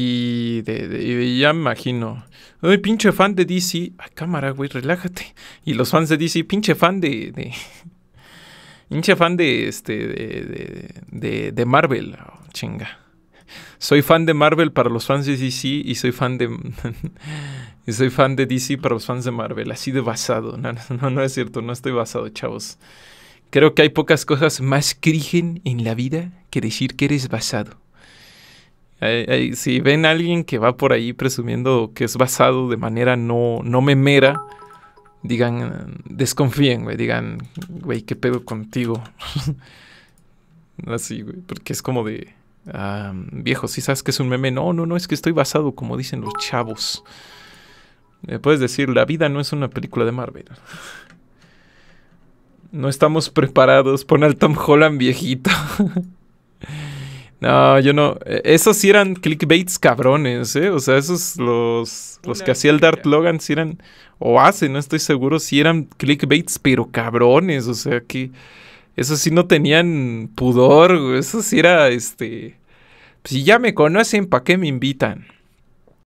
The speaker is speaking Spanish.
Y, de, ya me imagino. Ay, pinche fan de DC. Ay, cámara, güey, relájate. Y los fans de DC, pinche fan de. pinche fan de este. De, de, Marvel. chinga. Soy fan de Marvel para los fans de DC y soy fan de. soy fan de DC para los fans de Marvel. Así de basado. No, no, es cierto, no estoy basado, chavos. Creo que hay pocas cosas más crigen en la vida que decir que eres basado si ven a alguien que va por ahí presumiendo que es basado de manera no, no memera, digan, desconfíen, güey, digan, güey, ¿qué pedo contigo? Así, güey, porque es como de, ah, viejo, si sabes que es un meme, no, no, no, es que estoy basado, como dicen los chavos. Me eh, puedes decir, la vida no es una película de Marvel. no estamos preparados, pon al Tom Holland viejito. No, yo no. E, esos sí eran clickbaits cabrones, ¿eh? O sea, esos los, que hacía el Dart Logan sí eran, o hace, no estoy seguro, si eran clickbaits, pero cabrones, o sea, que esos sí no tenían pudor, eso sí era, este, pues, si ya me conocen, ¿para qué me invitan?